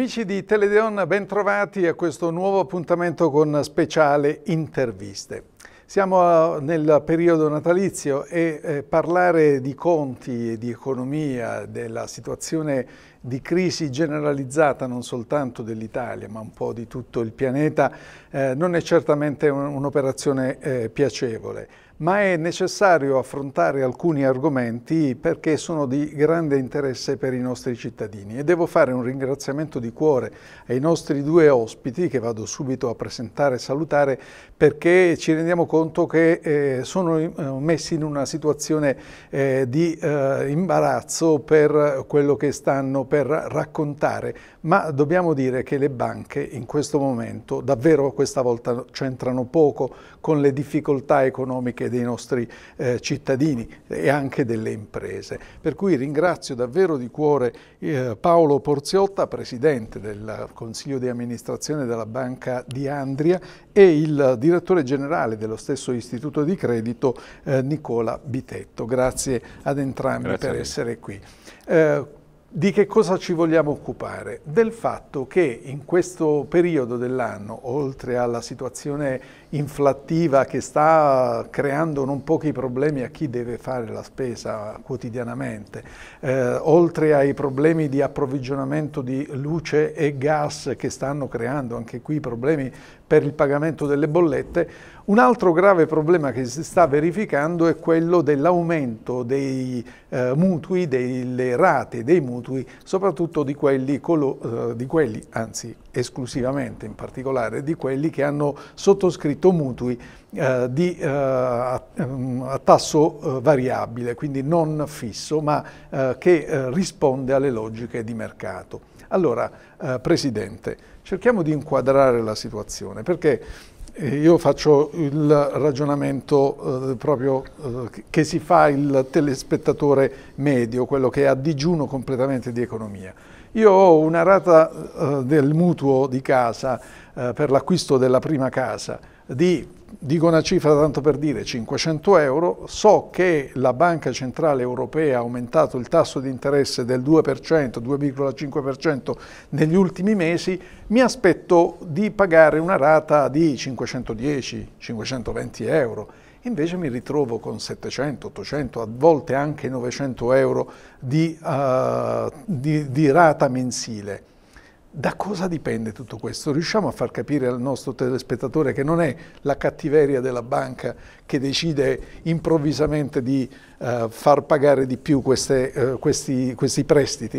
Amici di Teledeon, bentrovati a questo nuovo appuntamento con speciale interviste. Siamo eh, nel periodo natalizio e eh, parlare di conti e di economia, della situazione di crisi generalizzata non soltanto dell'Italia ma un po' di tutto il pianeta, eh, non è certamente un'operazione piacevole ma è necessario affrontare alcuni argomenti perché sono di grande interesse per i nostri cittadini e devo fare un ringraziamento di cuore ai nostri due ospiti che vado subito a presentare e salutare perché ci rendiamo conto che eh, sono eh, messi in una situazione eh, di eh, imbarazzo per quello che stanno per raccontare, ma dobbiamo dire che le banche in questo momento davvero questa volta c'entrano poco con le difficoltà economiche dei nostri eh, cittadini e anche delle imprese. Per cui ringrazio davvero di cuore eh, Paolo Porziotta, Presidente del Consiglio di amministrazione della Banca di Andria e il direttore direttore generale dello stesso istituto di credito eh, Nicola Bitetto. Grazie ad entrambi Grazie per essere qui. Eh, di che cosa ci vogliamo occupare? Del fatto che in questo periodo dell'anno, oltre alla situazione inflattiva che sta creando non pochi problemi a chi deve fare la spesa quotidianamente, eh, oltre ai problemi di approvvigionamento di luce e gas che stanno creando anche qui problemi per il pagamento delle bollette, un altro grave problema che si sta verificando è quello dell'aumento dei eh, mutui, delle rate dei mutui, soprattutto di quelli, colo, eh, di quelli, anzi esclusivamente in particolare, di quelli che hanno sottoscritto mutui eh, di, eh, a, mm, a, tasso eh, variabile, quindi non fisso, ma eh, che risponde alle logiche di mercato. Allora, Presidente, cerchiamo di inquadrare la situazione, perché io faccio il ragionamento eh, proprio eh, che si fa il telespettatore medio, quello che è a digiuno completamente di economia. Io ho una rata eh, del mutuo di casa eh, per l'acquisto della prima casa di dico una cifra tanto per dire, 500 euro, so che la Banca Centrale Europea ha aumentato il tasso di interesse del 2%, 2,5% negli ultimi mesi, mi aspetto di pagare una rata di 510, 520 euro. Invece mi ritrovo con 700, 800, a volte anche 900 euro di, uh, di, di rata mensile. Da cosa dipende tutto questo? Riusciamo a far capire al nostro telespettatore che non è la cattiveria della banca che decide improvvisamente di eh, far pagare di più queste, eh, questi, questi, prestiti?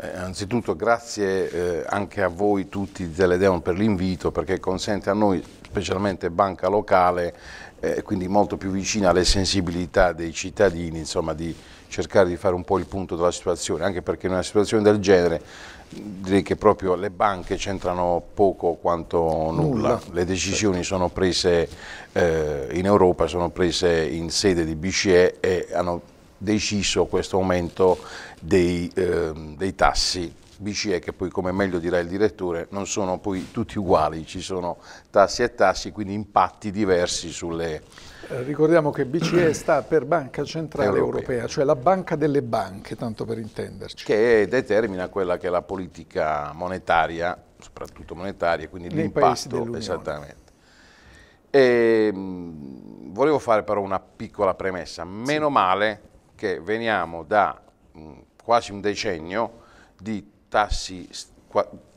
Eh, anzitutto grazie eh, anche a voi tutti di Teledeon per l'invito perché consente a noi specialmente banca locale, eh, quindi molto più vicina alle sensibilità dei cittadini, insomma, di cercare di fare un po' il punto della situazione, anche perché in una situazione del genere direi che proprio le banche c'entrano poco quanto nulla, nulla. le decisioni certo. sono prese eh, in Europa, sono prese in sede di BCE e hanno deciso questo aumento dei, eh, dei tassi BCE, che poi come meglio dirà il direttore, non sono poi tutti uguali, ci sono tassi e tassi, quindi impatti diversi sulle... Eh, ricordiamo che BCE sta per Banca Centrale Europea. Europea. cioè la banca delle banche, tanto per intenderci. Che determina quella che è la politica monetaria, soprattutto monetaria, quindi l'impatto esattamente. E, ehm, mh, volevo fare però una piccola premessa, meno sì. male che veniamo da mh, mm, quasi un decennio di tassi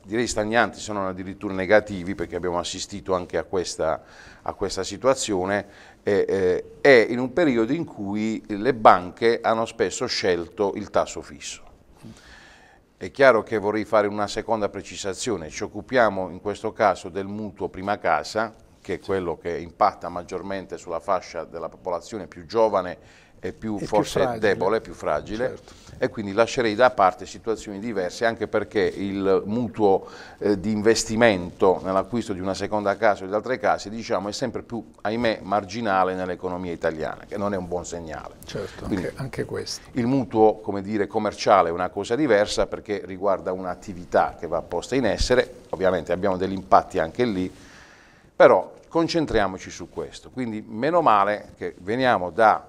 direi stagnanti, se non addirittura negativi, perché abbiamo assistito anche a questa, a questa situazione, eh, eh, è in un periodo in cui le banche hanno spesso scelto il tasso fisso. È chiaro che vorrei fare una seconda precisazione, ci occupiamo in questo caso del mutuo prima casa, che è quello che impatta maggiormente sulla fascia della popolazione più giovane è più è forse più debole, più fragile certo. e quindi lascerei da parte situazioni diverse anche perché il mutuo eh, di investimento nell'acquisto di una seconda casa o di altre case diciamo, è sempre più, ahimè, marginale nell'economia italiana, che non è un buon segnale. Certo, anche, anche, questo. Il mutuo dire, commerciale è una cosa diversa perché riguarda un'attività che va posta in essere, ovviamente abbiamo degli impatti anche lì, però concentriamoci su questo. Quindi meno male che veniamo da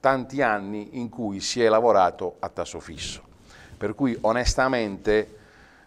tanti anni in cui si è lavorato a tasso fisso. Per cui onestamente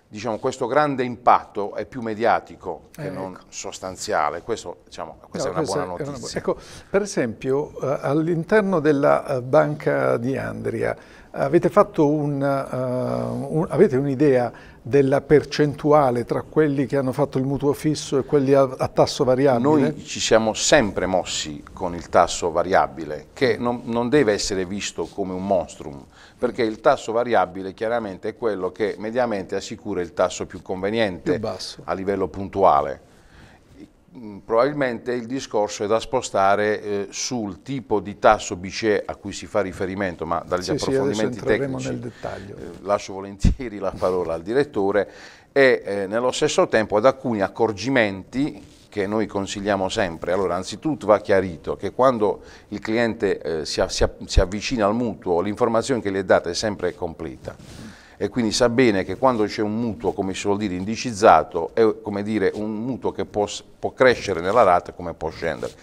diciamo, questo grande impatto è più mediatico che eh, non ecco. sostanziale, questo, diciamo, questa no, è una buona notizia. Una buona. Ecco, per esempio eh, all'interno della eh, Banca di Andria avete fatto un'idea della percentuale tra quelli che hanno fatto il mutuo fisso e quelli a, a tasso variabile? Noi ci siamo sempre mossi con il tasso variabile, che non, non, deve essere visto come un monstrum, perché il tasso variabile chiaramente è quello che mediamente assicura il tasso più conveniente più a livello puntuale. Mm, probabilmente il discorso è da spostare eh, sul tipo di tasso BCE a cui si fa riferimento, ma dagli sì, approfondimenti sì, tecnici eh, lascio volentieri la parola al direttore, e eh, nello stesso tempo ad alcuni accorgimenti che noi consigliamo sempre. Allora, anzitutto va chiarito che quando il cliente eh, si, si, si avvicina al mutuo, l'informazione che gli è data è sempre completa e quindi sa bene che quando c'è un mutuo, come si vuol dire, indicizzato, è come dire, un mutuo che può, può crescere nella rata come può scendere.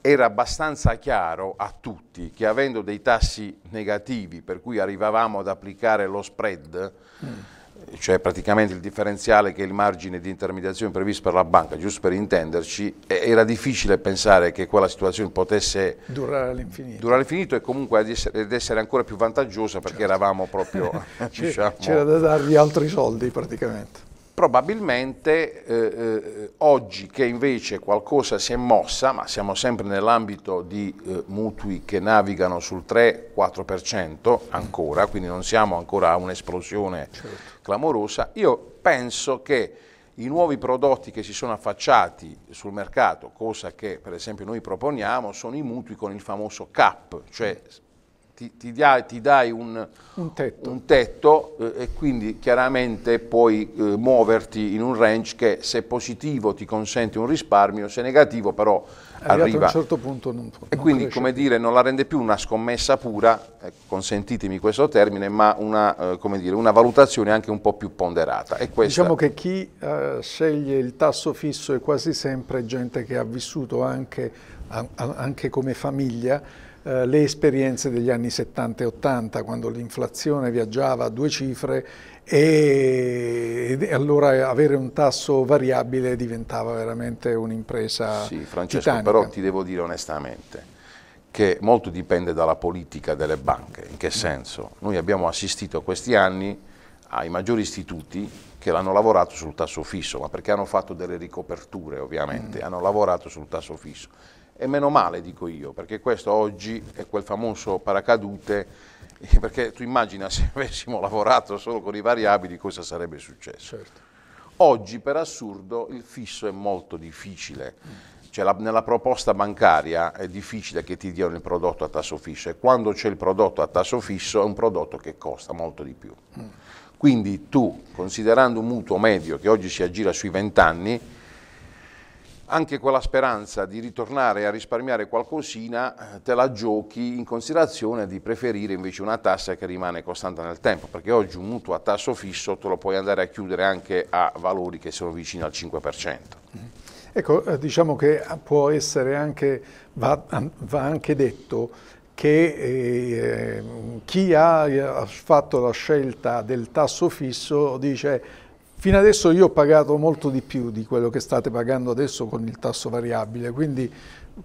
Era abbastanza chiaro a tutti che avendo dei tassi negativi per cui arrivavamo ad applicare lo spread, mm cioè praticamente il differenziale che è il margine di intermediazione previsto per la banca, giusto per intenderci, era difficile pensare che quella situazione potesse durare all'infinito, durare all'infinito e comunque ad essere, ad essere, ancora più vantaggiosa perché certo. eravamo proprio... diciamo, C'era da dargli altri soldi praticamente. Probabilmente eh, eh, oggi che invece qualcosa si è mossa, ma siamo sempre nell'ambito di eh, mutui che navigano sul 3-4% ancora, quindi non siamo ancora a un'esplosione certo clamorosa, io penso che i nuovi prodotti che si sono affacciati sul mercato, cosa che per esempio noi proponiamo, sono i mutui con il famoso CAP, cioè ti, ti, dai, ti dai un, un tetto, un tetto eh, e quindi chiaramente puoi eh, muoverti in un range che se positivo ti consente un risparmio, se negativo però arriva. a un certo punto non, non E quindi cresce. come dire non la rende più una scommessa pura, eh, consentitemi questo termine, ma una, eh, dire, una, valutazione anche un po' più ponderata. Questa... Diciamo che chi eh, sceglie il tasso fisso è quasi sempre gente che ha vissuto anche, anche come famiglia eh, le esperienze degli anni 70 e 80, quando l'inflazione viaggiava a due cifre e, e, allora avere un tasso variabile diventava veramente un'impresa Sì, Francesco, titanica. però ti devo dire onestamente che molto dipende dalla politica delle banche. In che senso? Noi abbiamo assistito questi anni ai maggiori istituti che l'hanno lavorato sul tasso fisso, ma perché hanno fatto delle ricoperture ovviamente, mm. hanno lavorato sul tasso fisso e meno male, dico io, perché questo oggi è quel famoso paracadute perché tu immagina se avessimo lavorato solo con i variabili cosa sarebbe successo. Certo. Oggi per assurdo il fisso è molto difficile, cioè la, nella proposta bancaria è difficile che ti diano il prodotto a tasso fisso e quando c'è il prodotto a tasso fisso è un prodotto che costa molto di più. Mm. Quindi tu, considerando un mutuo medio che oggi si aggira sui 20 anni, anche quella speranza di ritornare a risparmiare qualcosina eh, te la giochi in considerazione di preferire invece una tassa che rimane costante nel tempo, perché oggi un mutuo a tasso fisso te lo puoi andare a chiudere anche a valori che sono vicini al 5%. Mm-hmm. Ecco, eh, diciamo che può essere anche, va, va anche detto che eh, chi ha eh, fatto la scelta del tasso fisso dice Fino adesso io ho pagato molto di più di quello che state pagando adesso con il tasso variabile, quindi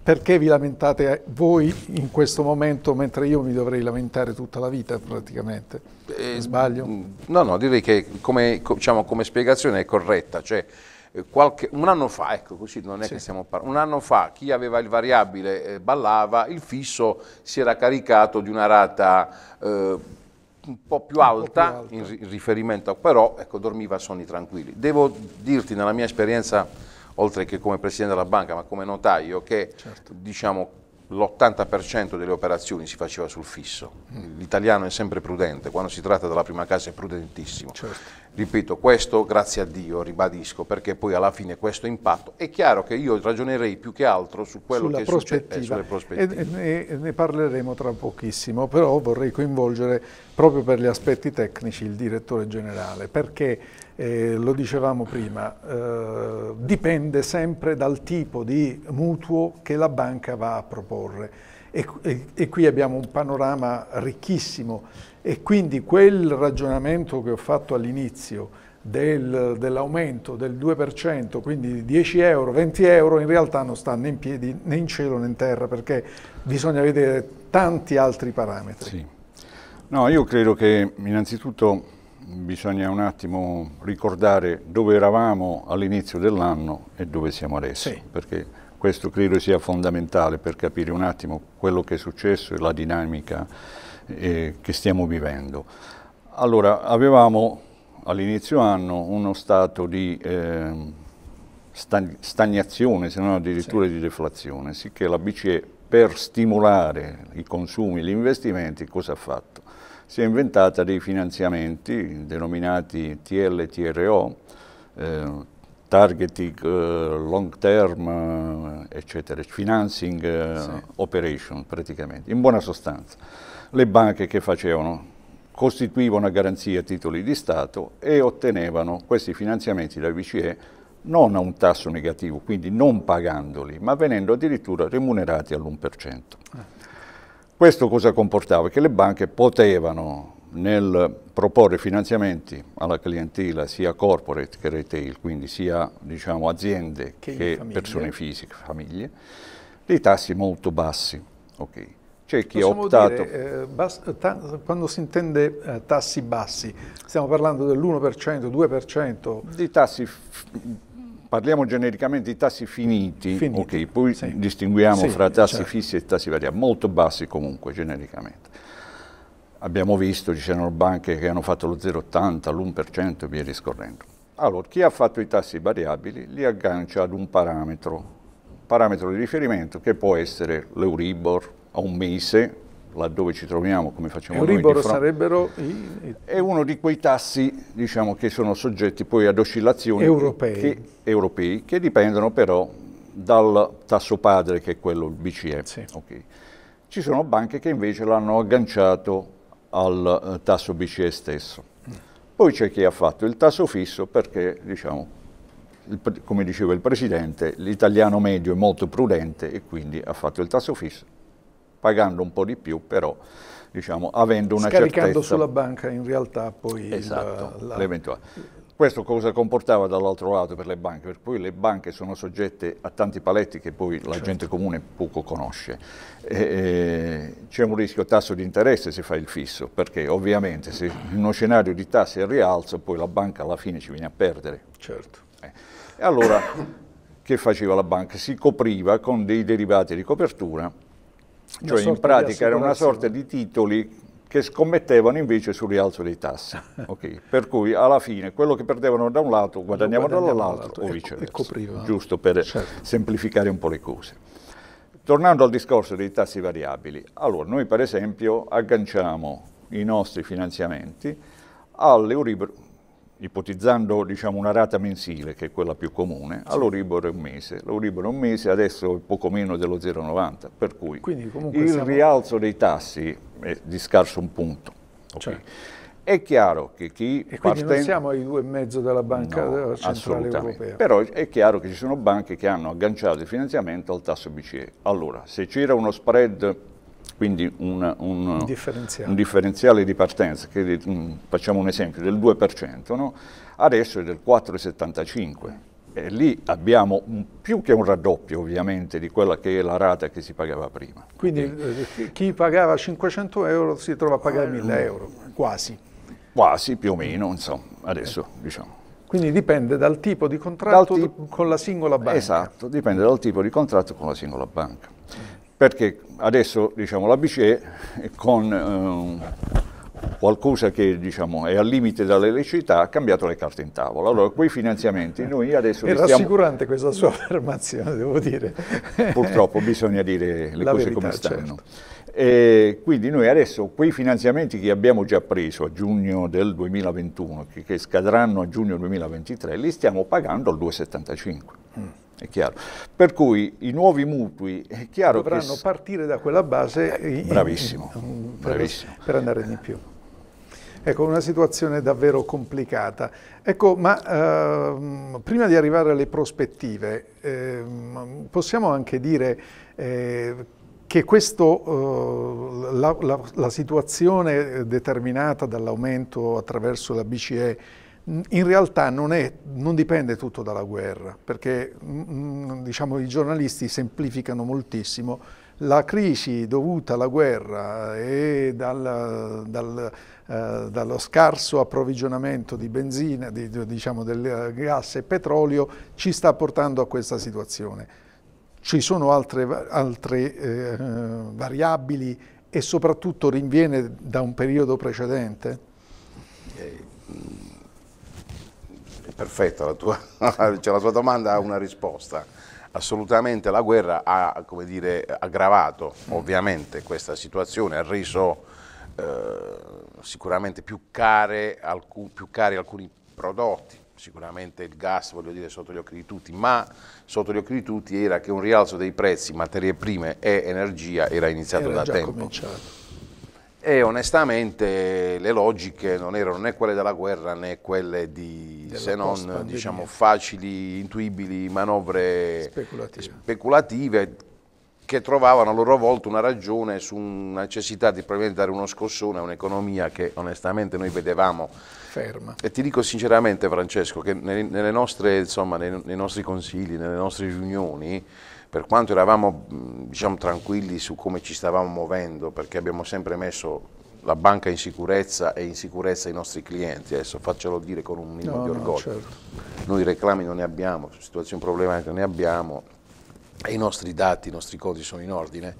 perché vi lamentate voi in questo momento mentre io mi dovrei lamentare tutta la vita praticamente? Eh, sbaglio? Mm, no, no, direi che come, diciamo, come spiegazione è corretta, cioè eh, qualche, un anno fa, ecco così non è sì. che stiamo parlando, un anno fa chi aveva il variabile eh, ballava, il fisso si era caricato di una rata... Eh, un po' più alta, po più alta. In, in, riferimento, però ecco, dormiva sonni tranquilli. Devo dirti nella mia esperienza, oltre che come presidente della banca, ma come notaio, che certo. diciamo, l'80% delle operazioni si faceva sul fisso. Mm. L'italiano è sempre prudente, quando si tratta della prima casa è prudentissimo. Certo. Ripeto, questo grazie a Dio, ribadisco, perché poi alla fine questo impatto è chiaro che io ragionerei più che altro su quello Sulla che succede eh, sulle prospettive. E, e, ne parleremo tra pochissimo, però vorrei coinvolgere proprio per gli aspetti tecnici il direttore generale, perché eh, lo dicevamo prima, eh, dipende sempre dal tipo di mutuo che la banca va a proporre e, e, e qui abbiamo un panorama ricchissimo e quindi quel ragionamento che ho fatto all'inizio del, dell'aumento del 2%, quindi 10 euro, 20 euro, in realtà non sta né in piedi né in cielo né in terra perché bisogna vedere tanti altri parametri. Sì. No, io credo che innanzitutto bisogna un attimo ricordare dove eravamo all'inizio dell'anno e dove siamo adesso, sì. perché questo credo sia fondamentale per capire un attimo quello che è successo e la dinamica eh, che stiamo vivendo. Allora, avevamo all'inizio anno uno stato di eh, stagnazione, se non addirittura sì. di deflazione, sicché la BCE per stimolare i consumi e gli investimenti cosa ha fatto? si è inventata dei finanziamenti denominati TLTRO, eh, Targeting eh, Long Term, eh, eccetera, Financing eh, sì. Operation praticamente, in buona sostanza. Le banche che facevano? Costituivano a garanzia titoli di Stato e ottenevano questi finanziamenti dal BCE non a un tasso negativo, quindi non pagandoli, ma venendo addirittura remunerati all'1%. Eh. Questo cosa comportava? Che le banche potevano nel proporre finanziamenti alla clientela sia corporate che retail, quindi sia diciamo, aziende che, che persone fisiche, famiglie, dei tassi molto bassi. Okay. C'è chi Possiamo ha optato... Dire, eh, bas, ta, quando si intende eh, tassi bassi, stiamo parlando dell'1%, 2%? Di tassi Parliamo genericamente di tassi finiti, finiti. Okay, poi sì. distinguiamo sì, fra tassi certo. fissi e tassi variabili, molto bassi comunque genericamente. Abbiamo visto, ci sono banche che hanno fatto lo 0,80, l'1% e via discorrendo. Allora, chi ha fatto i tassi variabili li aggancia ad un parametro, parametro di riferimento che può essere l'Euribor a un mese, laddove ci troviamo, come facciamo Euribor noi. sarebbero i... È uno di quei tassi diciamo, che sono soggetti poi ad oscillazioni europei. Che, europei, che dipendono però dal tasso padre che è quello, il BCE. Sì. Okay. Ci sono banche che invece l'hanno agganciato al eh, tasso BCE stesso. Poi c'è chi ha fatto il tasso fisso perché, diciamo, il, come diceva il Presidente, l'italiano medio è molto prudente e quindi ha fatto il tasso fisso pagando un po' di più però diciamo, avendo una Scaricando certezza. Scaricando sulla banca in realtà poi esatto, l'eventuale. Questo cosa comportava dall'altro lato per le banche? Per cui le banche sono soggette a tanti paletti che poi la certo. gente comune poco conosce. c'è un rischio tasso di interesse se fa il fisso, perché ovviamente se in uno scenario di tasse e rialzo poi la banca alla fine ci viene a perdere. Certo. Eh. E allora che faceva la banca? Si copriva con dei derivati di copertura cioè in pratica era una sorta di titoli che scommettevano invece sul rialzo dei tassi. Okay. per cui alla fine quello che perdevano da un lato guadagnavano dall'altro o viceversa, giusto per certo. semplificare un po' le cose. Tornando al discorso dei tassi variabili, allora noi per esempio agganciamo i nostri finanziamenti all'Euribor ipotizzando diciamo, una rata mensile, che è quella più comune, all'Euribor è un mese. L'Euribor è un mese, adesso è poco meno dello 0,90, per cui il siamo... rialzo dei tassi è di scarso un punto. Okay. Cioè. È chiaro che chi e quindi parten... non siamo ai due e mezzo della banca no, della centrale europea. Però è chiaro che ci sono banche che hanno agganciato il finanziamento al tasso BCE. Allora, se c'era uno spread quindi un, un, differenziale. un, differenziale. di partenza, che mm, facciamo un esempio, del 2%, no? adesso è del 4,75%. E lì abbiamo un, più che un raddoppio ovviamente di quella che è la rata che si pagava prima. Quindi okay. Eh, chi pagava 500 euro si trova a pagare 1000 eh, mm. euro, quasi. Quasi più o meno, insomma, adesso okay. Eh. diciamo. Quindi dipende dal tipo di contratto tip con la singola banca. Esatto, dipende dal tipo di contratto con la singola banca perché adesso diciamo, la BCE con eh, qualcosa che diciamo, è al limite della legalità ha cambiato le carte in tavola. Allora quei finanziamenti noi adesso... È rassicurante stiamo... questa sua affermazione, devo dire. Purtroppo bisogna dire le la cose verità, come stanno. Certo. E quindi noi adesso quei finanziamenti che abbiamo già preso a giugno del 2021, che, che scadranno a giugno 2023, li stiamo pagando al 2,75. Mm. È chiaro. Per cui i nuovi mutui è chiaro dovranno che... partire da quella base in, bravissimo, in, bravissimo. Per, per andare di più. Ecco, una situazione davvero complicata. Ecco, ma ehm, prima di arrivare alle prospettive, ehm, possiamo anche dire eh, che questo, eh, la, la, la situazione determinata dall'aumento attraverso la BCE in realtà non, è, non dipende tutto dalla guerra, perché mm, mm, diciamo, i giornalisti semplificano moltissimo la crisi dovuta alla guerra e dal, dal, eh, dallo scarso approvvigionamento di benzina, di, diciamo, del gas e petrolio ci sta portando a questa situazione. Ci sono altre, altre eh, variabili e soprattutto rinviene da un periodo precedente? Eh, Perfetto, la tua, cioè, la tua domanda ha una risposta. Assolutamente la guerra ha dire, aggravato mm. ovviamente questa situazione, ha reso eh, sicuramente più, alcun, più cari alcuni prodotti, sicuramente il gas, voglio dire, sotto gli occhi di tutti, ma sotto gli occhi di tutti era che un rialzo dei prezzi, materie prime e energia era iniziato era da tempo. Cominciato. E onestamente le logiche non erano né quelle della guerra né quelle di se non diciamo, facili, intuibili manovre speculative. speculative. che trovavano a loro volta una ragione su una necessità di dare uno scossone a un'economia che onestamente noi vedevamo ferma. E ti dico sinceramente Francesco che nelle nostre, insomma, nei, nostri consigli, nelle nostre riunioni, per quanto eravamo diciamo, tranquilli su come ci stavamo muovendo, perché abbiamo sempre messo la banca in sicurezza e in sicurezza i nostri clienti, adesso faccelo dire con un minimo no, di orgoglio. No, certo. Noi reclami non ne abbiamo, situazioni problematiche ne abbiamo e i nostri dati, i nostri codici sono in ordine,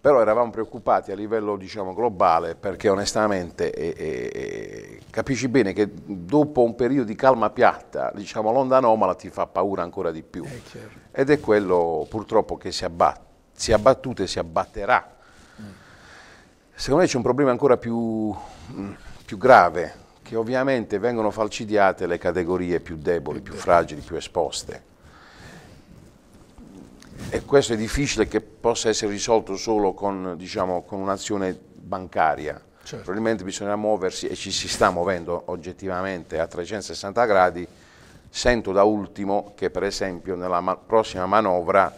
però eravamo preoccupati a livello diciamo, globale perché onestamente eh, eh, capisci bene che dopo un periodo di calma piatta diciamo, l'onda anomala ti fa paura ancora di più è eh, certo. ed è quello purtroppo che si, abbat si è abbattuto e si abbatterà Secondo me c'è un problema ancora più, mm, più, grave, che ovviamente vengono falcidiate le categorie più deboli, più fragili, più esposte. E questo è difficile che possa essere risolto solo con, diciamo, con un'azione bancaria. Certo. Probabilmente bisogna muoversi, e ci si sta muovendo oggettivamente a 360 gradi. Sento da ultimo che per esempio nella prossima manovra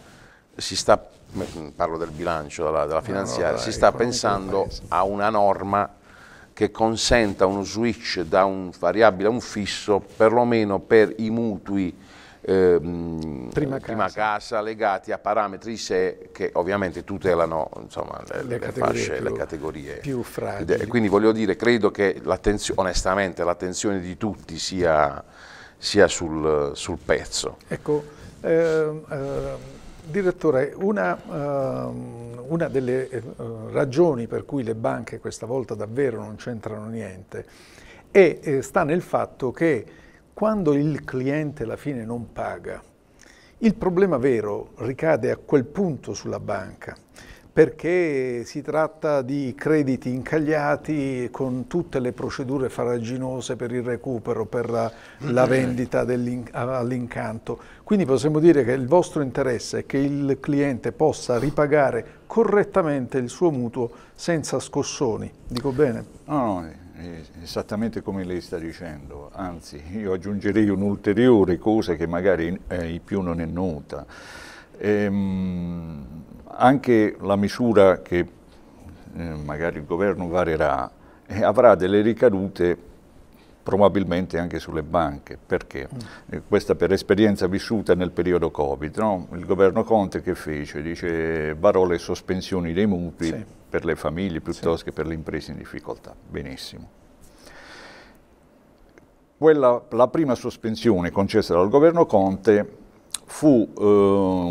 si sta Mm, parlo del bilancio, della, della finanziaria, no, no, dai, si sta pensando a una norma che consenta uno switch da un variabile a un fisso perlomeno per i mutui ehm, prima, prima casa. legati a parametri di sé che ovviamente tutelano insomma, le, le, le categorie fasce, più, le categorie più fragili. E quindi voglio dire, credo che onestamente l'attenzione di tutti sia, sia sul, sul, pezzo. Ecco, eh, eh, Direttore, una, uh, una delle uh, ragioni per cui le banche questa volta davvero non c'entrano niente è, eh, sta nel fatto che quando il cliente alla fine non paga, il problema vero ricade a quel punto sulla banca perché si tratta di crediti incagliati con tutte le procedure faraginose per il recupero, per la, la eh. vendita all'incanto. Quindi possiamo dire che il vostro interesse è che il cliente possa ripagare correttamente il suo mutuo senza scossoni, dico bene? No, no, esattamente come lei sta dicendo, anzi io aggiungerei un'ulteriore cosa che magari eh, più non è nota. Ehm, anche la misura che eh, magari il governo varerà eh, avrà delle ricadute probabilmente anche sulle banche, perché mm. eh, questa per esperienza vissuta nel periodo Covid, no? il governo Conte che fece? Dice varò le sospensioni dei mutui sì. per le famiglie piuttosto sì. che per le imprese in difficoltà, benissimo. Quella, la prima sospensione concessa dal governo Conte fu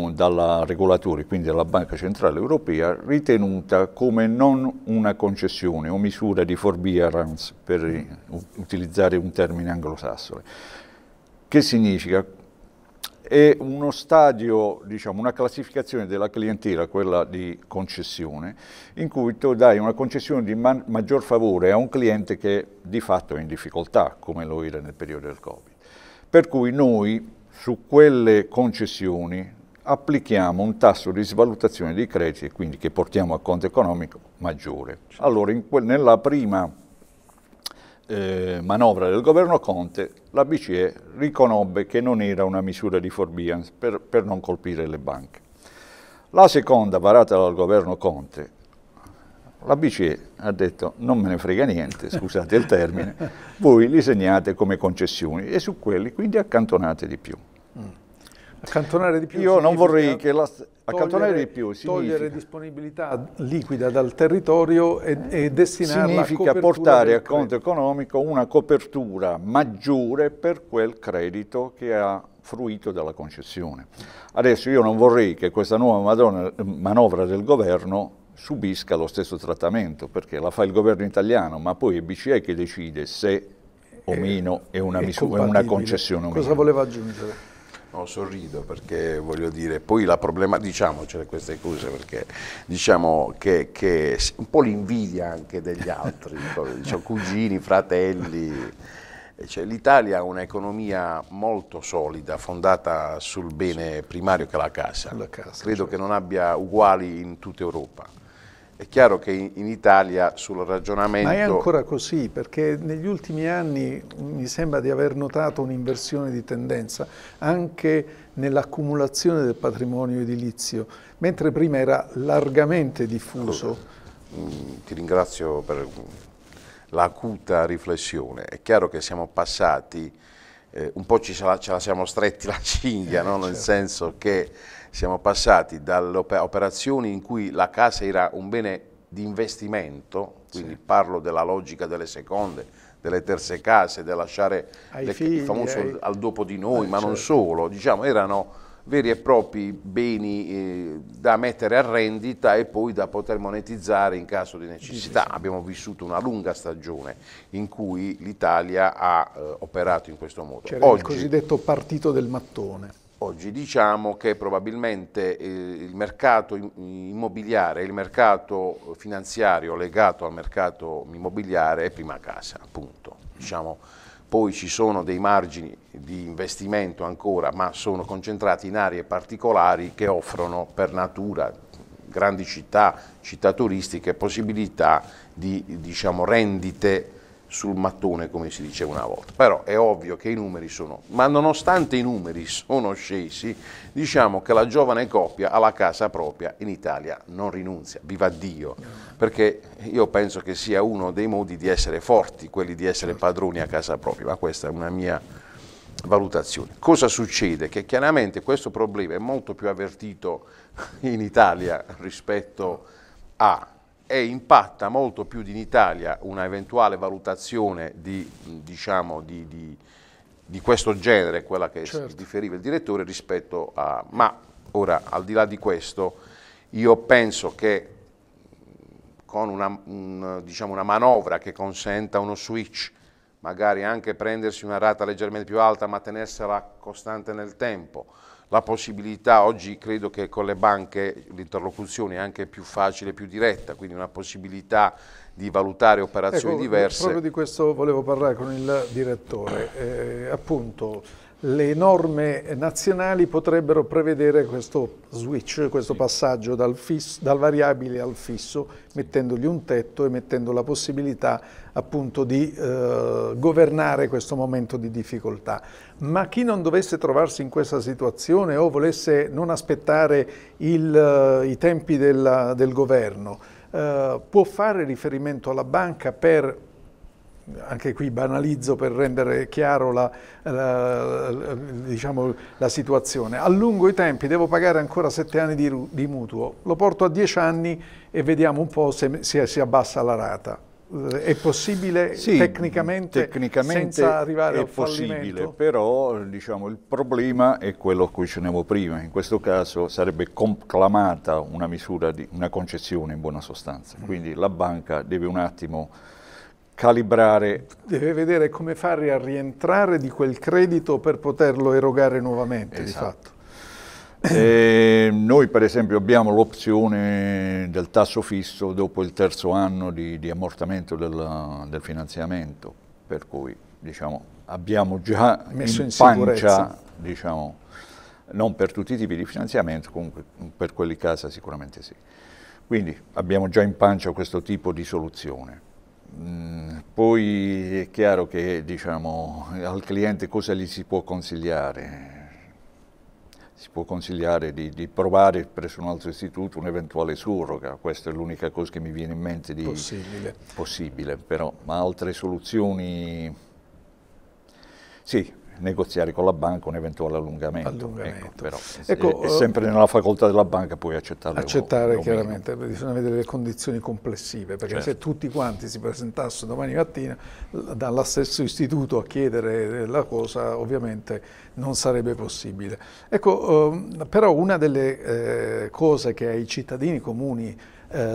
eh, dalla regolatore, quindi dalla Banca Centrale Europea, ritenuta come non una concessione o misura di forbearance, per utilizzare un termine anglosassone. Che significa? È uno stadio, diciamo, una classificazione della clientela, quella di concessione, in cui tu dai una concessione di ma maggior favore a un cliente che di fatto è in difficoltà, come lo era nel periodo del Covid. Per cui noi su quelle concessioni applichiamo un tasso di svalutazione dei crediti, quindi che portiamo a conto economico, maggiore. Allora, nella prima eh, manovra del governo Conte, la BCE riconobbe che non era una misura di forbiance per, per non colpire le banche. La seconda, varata dal governo Conte, la BCE ha detto non me ne frega niente, scusate il termine, voi li segnate come concessioni e su quelli quindi accantonate di più. Mm. Accantonare di più Io non vorrei che la... Accantonare togliere, di più significa... Togliere disponibilità liquida dal territorio e, e destinarla Significa portare a conto economico una copertura maggiore per quel credito che ha fruito della concessione. Adesso io non vorrei che questa nuova madonna, eh, manovra del governo subisca lo stesso trattamento, perché la fa il governo italiano, ma poi è BCE che decide se o eh, meno è una, misura, è una concessione o meno. Cosa voleva aggiungere? No, sorrido perché voglio dire, poi la problema, diciamocele queste cose perché diciamo che, che un po' l'invidia anche degli altri, diciamo, cugini, fratelli, cioè, l'Italia ha un'economia molto solida, fondata sul bene primario che è la casa. La casa Credo cioè. che non abbia uguali in tutta Europa. È chiaro che in Italia sul ragionamento... Ma è ancora così, perché negli ultimi anni mi sembra di aver notato un'inversione di tendenza anche nell'accumulazione del patrimonio edilizio, mentre prima era largamente diffuso. Mm, ti ringrazio per l'acuta riflessione. È chiaro che siamo passati, eh, un po' ce la, ce la, siamo stretti la cinghia, eh, no? nel certo. senso che siamo passati dalle operazioni in cui la casa era un bene di investimento, quindi sì. parlo della logica delle seconde, delle terze case, del lasciare le, figli, il famoso ai... al dopo di noi, ah, ma certo. non solo, diciamo, erano veri e propri beni eh, da mettere a rendita e poi da poter monetizzare in caso di necessità. Sì, sì. Abbiamo vissuto una lunga stagione in cui l'Italia ha eh, operato in questo modo. C'era Oggi... il cosiddetto partito del mattone. Oggi diciamo che probabilmente eh, il mercato immobiliare, il mercato finanziario legato al mercato immobiliare è prima casa, appunto. Diciamo, poi ci sono dei margini di investimento ancora, ma sono concentrati in aree particolari che offrono per natura, grandi città, città turistiche, possibilità di diciamo, rendite sul mattone come si diceva una volta, però è ovvio che i numeri sono, ma nonostante i numeri sono scesi, diciamo che la giovane coppia alla casa propria in Italia non rinunzia, viva Dio, perché io penso che sia uno dei modi di essere forti, quelli di essere certo. padroni a casa propria, ma questa è una mia valutazione. Cosa succede? Che chiaramente questo problema è molto più avvertito in Italia rispetto a e impatta molto più di in Italia una eventuale valutazione di, diciamo, di, di, di questo genere, quella che certo. differiva il direttore rispetto a... Ma ora, al di là di questo, io penso che con una, un, diciamo, una manovra che consenta uno switch, magari anche prendersi una rata leggermente più alta ma tenersela costante nel tempo, la possibilità, oggi credo che con le banche l'interlocuzione è anche più facile, più diretta, quindi una possibilità di valutare operazioni ecco, diverse. Proprio di questo volevo parlare con il direttore, eh, appunto le norme nazionali potrebbero prevedere questo switch, questo passaggio dal, fisso, dal, variabile al fisso, mettendogli un tetto e mettendo la possibilità appunto di eh, governare questo momento di difficoltà. Ma chi non dovesse trovarsi in questa situazione o volesse non aspettare il, eh, i tempi della, del governo, eh, può fare riferimento alla banca per anche qui banalizzo per rendere chiaro la, la, la, diciamo, la, situazione, allungo i tempi, devo pagare ancora sette anni di, di mutuo, lo porto a dieci anni e vediamo un po' se, se si abbassa la rata è possibile sì, tecnicamente, tecnicamente, senza arrivare è al possibile, fallimento? però diciamo, il problema è quello a cui accennavo prima, in questo caso sarebbe conclamata una misura, di, una concessione in buona sostanza, mm. quindi la banca deve un attimo calibrare. Deve vedere come fare a rientrare di quel credito per poterlo erogare nuovamente, esatto. Eh, noi per esempio abbiamo l'opzione del tasso fisso dopo il terzo anno di, di ammortamento del, del, finanziamento, per cui diciamo, abbiamo già messo in, in pancia, diciamo, non per tutti i tipi di finanziamento, comunque per quelli casa sicuramente sì. Quindi abbiamo già in pancia questo tipo di soluzione. Mm, poi è chiaro che diciamo, al cliente cosa gli si può consigliare? Si può consigliare di, di provare presso un altro istituto un'eventuale surroga, questa è l'unica cosa che mi viene in mente di possibile, possibile però, ma altre soluzioni sì, negoziare con la banca un eventuale allungamento. allungamento. Ecco, però, ecco, è, è, eh, sempre nella facoltà della banca puoi accettare. Accettare o, chiaramente, o bisogna vedere le condizioni complessive, perché certo. se tutti quanti si presentassero domani mattina dallo stesso istituto a chiedere eh, la cosa ovviamente non sarebbe possibile. Ecco, ehm, però una delle eh, cose che ai cittadini comuni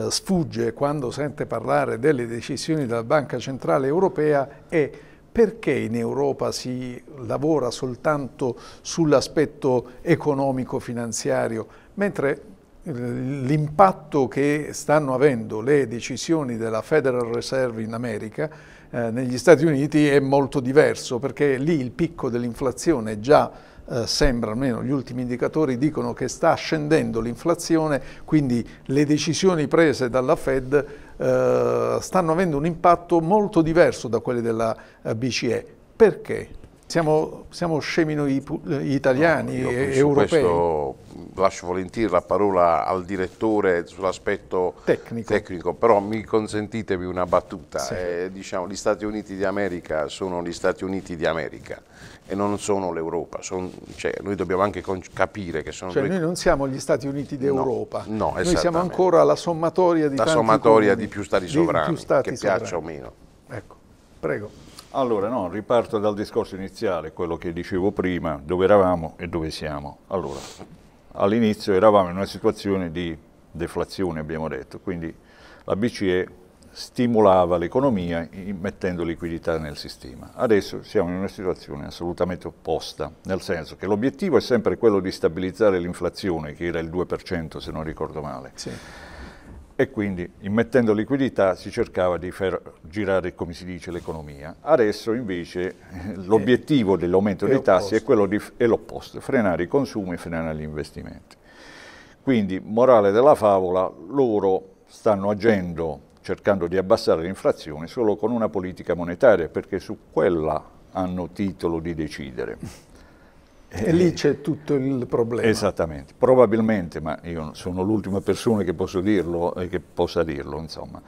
sfugge quando sente parlare delle decisioni della Banca Centrale Europea è perché in Europa si lavora soltanto sull'aspetto economico-finanziario, mentre l'impatto che stanno avendo le decisioni della Federal Reserve in America eh, negli Stati Uniti è molto diverso perché lì il picco dell'inflazione è già eh, sembra, almeno gli ultimi indicatori dicono che sta scendendo l'inflazione, quindi le decisioni prese dalla Fed eh, stanno avendo un impatto molto diverso da quelle della eh, BCE. Perché? Siamo, siamo, scemi noi italiani no, e europei. Questo lascio volentieri la parola al direttore sull'aspetto tecnico. tecnico. però mi consentitevi una battuta. Sì. Eh, diciamo, gli Stati Uniti di America sono gli Stati Uniti di America e non sono l'Europa. Cioè, noi dobbiamo anche capire che sono... Cioè, due... Noi non siamo gli Stati Uniti d'Europa, no, no, noi siamo ancora la sommatoria di la sommatoria comuni, di più stati sovrani, più stati che sovrani. piaccia o meno. Ecco, prego. Allora, no, riparto dal discorso iniziale, quello che dicevo prima, dove eravamo e dove siamo. Allora, all'inizio eravamo in una situazione di deflazione, abbiamo detto, quindi la BCE stimolava l'economia mettendo liquidità nel sistema. Adesso siamo in una situazione assolutamente opposta, nel senso che l'obiettivo è sempre quello di stabilizzare l'inflazione, che era il 2% se non ricordo male. Sì e quindi immettendo liquidità si cercava di far girare, come si dice, l'economia. Adesso invece l'obiettivo dell'aumento dei tassi è quello di, è l'opposto, frenare i consumi e frenare gli investimenti. Quindi, morale della favola, loro stanno agendo cercando di abbassare l'inflazione solo con una politica monetaria, perché su quella hanno titolo di decidere. E lì c'è tutto il problema. Esattamente, probabilmente, ma io sono l'ultima persona che posso dirlo e eh, che possa dirlo, insomma,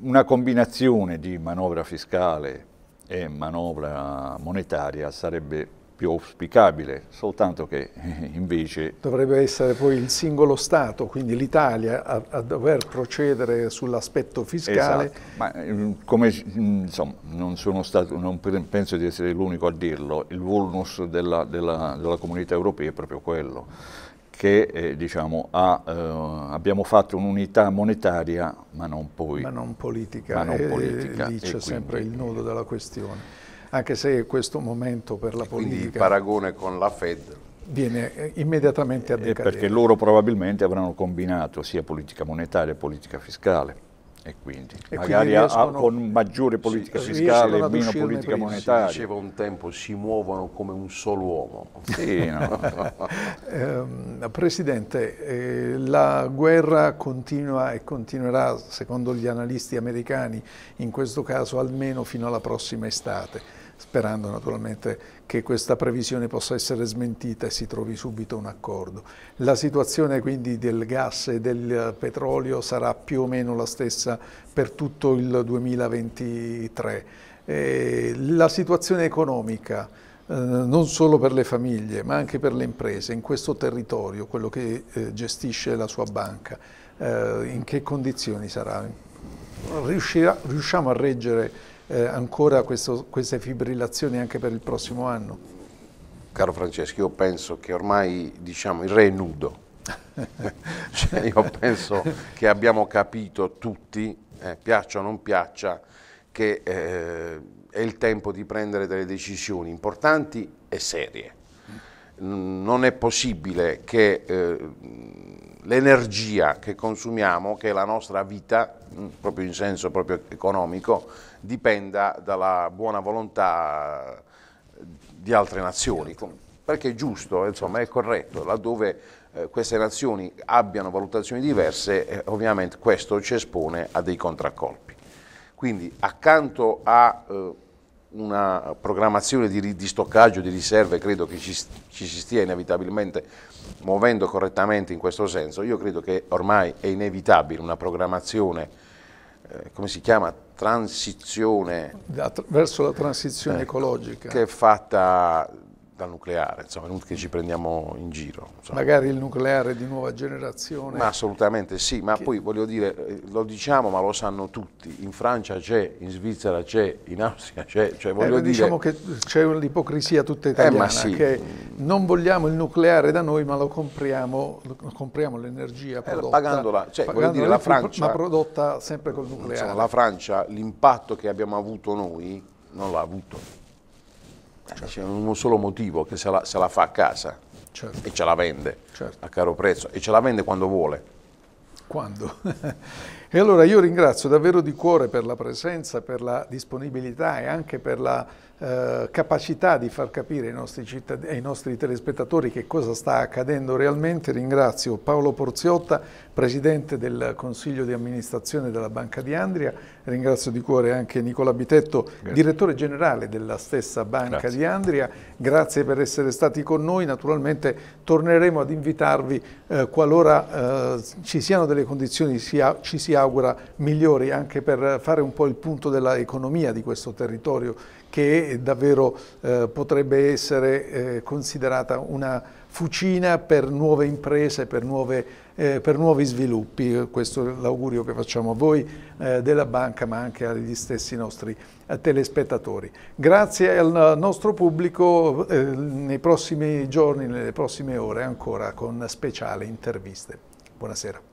una combinazione di manovra fiscale e manovra monetaria sarebbe più auspicabile, soltanto che invece... Dovrebbe essere poi il singolo Stato, quindi l'Italia, a, a, dover procedere sull'aspetto fiscale. Esatto. Ma ehm, come, insomma, non, stato, non, penso di essere l'unico a dirlo, il vulnus della, della, della comunità europea è proprio quello, che eh, diciamo, ha, eh, abbiamo fatto un'unità monetaria, ma non poi... Ma non politica, ma non politica. lì c'è sempre il nodo della questione anche se questo momento per la politica... Quindi il paragone con la Fed viene eh, immediatamente a eh, decadere. Perché loro probabilmente avranno combinato sia politica monetaria che politica fiscale e quindi e magari quindi riescono, a, con maggiore politica sì, fiscale e meno politica monetaria. Si diceva un tempo si muovono come un solo uomo. Sì, no? Ehm, Presidente, eh, la guerra continua e continuerà secondo gli analisti americani, in questo caso almeno fino alla prossima estate sperando naturalmente che questa previsione possa essere smentita e si trovi subito un accordo. La situazione quindi del gas e del petrolio sarà più o meno la stessa per tutto il 2023. E la situazione economica eh, non solo per le famiglie ma anche per le imprese in questo territorio, quello che eh, gestisce la sua banca, eh, in che condizioni sarà? Riuscirà, riusciamo a reggere eh, ancora questo, queste fibrillazioni anche per il prossimo anno? Caro Francesco, io penso che ormai diciamo, il re è nudo. cioè, io penso che abbiamo capito tutti, eh, piaccia o non piaccia, che eh, è il tempo di prendere delle decisioni importanti e serie. Non è possibile che eh, l'energia che consumiamo, che è la nostra vita, mm, proprio in senso proprio economico, dipenda dalla buona volontà di altre nazioni, certo. perché è giusto, insomma, è corretto, laddove eh, queste nazioni abbiano valutazioni diverse, eh, ovviamente questo ci espone a dei contraccolpi. Quindi accanto a eh, una programmazione di, di, stoccaggio di riserve credo che ci, ci, si stia inevitabilmente muovendo correttamente in questo senso, io credo che ormai è inevitabile una programmazione eh, come si chiama, transizione. Da, verso la transizione eh, ecologica. Che è fatta dal nucleare, insomma, è che ci prendiamo in giro. Insomma. Magari il nucleare di nuova generazione. Ma assolutamente sì, ma che... poi voglio dire, eh, lo diciamo ma lo sanno tutti, in Francia c'è, in Svizzera c'è, in Austria c'è, cioè voglio eh, dire... Diciamo che c'è un'ipocrisia tutta eh, italiana, eh, sì. che non vogliamo il nucleare da noi ma lo compriamo, compriamo l'energia eh, prodotta. Eh, pagandola, cioè pagandola dire, la Francia... Ma prodotta sempre col nucleare. Insomma, la Francia, l'impatto che abbiamo avuto noi non l'ha avuto Certo. Cioè, c'è un solo motivo, che se la, se la fa a casa certo. e ce la vende certo. a caro prezzo e ce la vende quando vuole. Quando? e allora io ringrazio davvero di cuore per la presenza, per la disponibilità e anche per la eh, capacità di far capire ai nostri, ai nostri telespettatori che cosa sta accadendo realmente. Ringrazio Paolo Porziotta, Presidente del Consiglio di amministrazione della Banca di Andria, ringrazio di cuore anche Nicola Bitetto, grazie. Direttore Generale della stessa Banca grazie. di Andria, grazie per essere stati con noi, naturalmente torneremo ad invitarvi eh, qualora eh, ci siano delle condizioni, sia, ci si augura, migliori anche per fare un po' il punto dell'economia di questo territorio che davvero eh, potrebbe essere eh, considerata una fucina per nuove imprese, per, nuove, eh, per nuovi sviluppi. Questo è l'augurio che facciamo a voi eh, della banca ma anche agli stessi nostri eh, telespettatori. Grazie al nostro pubblico eh, nei prossimi giorni, nelle prossime ore ancora con speciali interviste. Buonasera.